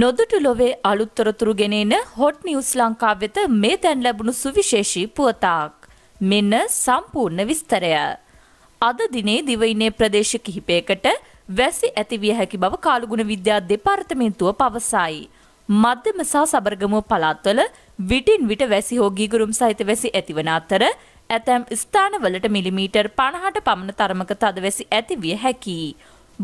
නොදුටු ලොවේ අලුත්තොරතුරු ගෙනෙන හොට් නිවස් ලංකා වෙත මේ දැන් ලැබුණු සුවිශේෂී පුවතාක්. මෙන්න සම්පූර්ණ විස්තරය. අද දිනේ දිවයිනේ ප්‍රදේශ කිහිපයකට වැසි ඇතිවිය හැකි බව කාලගුණ විද්‍යා දෙපාර්තමේන්තුව පවසයි. මධ්‍යම සහ සබරගමුව පළාත්වල විටින් විට වැසි හෝ ගීගුරුම් සහිත වැසි ඇතිවන අතර ඇතැම් ස්ථානවලට මිලිමීටර් 50ට පමණ තරමක තද වැසි ඇතිවිය හැකියි.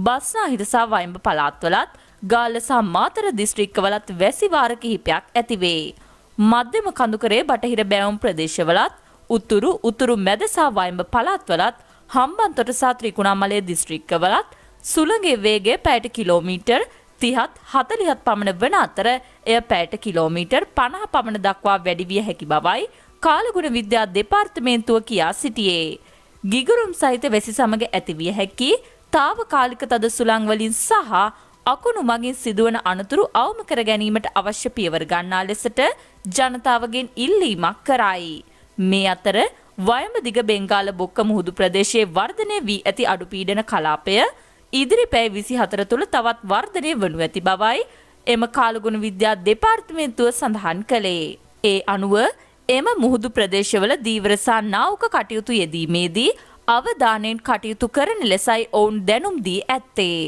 බස්නාහිර සහ වයඹ පළාත්වලත් ගාල්ල සහ මාතර දිස්ත්‍රික්කවලත් වැසිවාර කිහිපයක් ඇතිවේ. මධ්‍යම කඳුකරේ බටහිර බැවුම් ප්‍රදේශවලත් උතුරු උතුරු මැද සහ වයඹ පළාත්වලත් හම්බන්තොට සහ ත්‍රිකුණාමලය දිස්ත්‍රික්කවලත් සුළඟේ වේගය පැයට කිලෝමීටර් 30ත් 40ත් පමණ වන අතර එය පැයට කිලෝමීටර් 50 පමණ දක්වා වැඩි විය හැකි බවයි කාලගුණ විද්‍යා දෙපාර්තමේන්තුව කියා සිටියේ. ගිගුරුම් සහිත වෙසි සමග ඇති විය හැකි తాවකාලික තද සුළං වලින් සහ අකුණු මගින් සිදුවන අනතුරු අවම කර ගැනීමට අවශ්‍ය පියවර ගන්නා ලෙසට ජනතාවගෙන් ඉල්ලීමක් කරයි. මේ අතර වයඹ දිග බෙංගාල බොක්ක මුහුදු ප්‍රදේශයේ වර්ධනය වී ඇති අඩුපීඩන කලාපය ඉදිරි පැය 24 තුළ තවත් වර්ධනය වනු ඇති බවයි එම කාලගුණ විද්‍යා දෙපාර්තමේන්තුව සඳහන් කළේ. ඒ අනුව එම මුහුදු ප්‍රදේශවල දීවරසා නාවක කටයුතු යෙදීමේදී අවධානයෙන් කටයුතු කරන ලෙසයි ඔවුන් දැනුම් දී ඇත්තේ.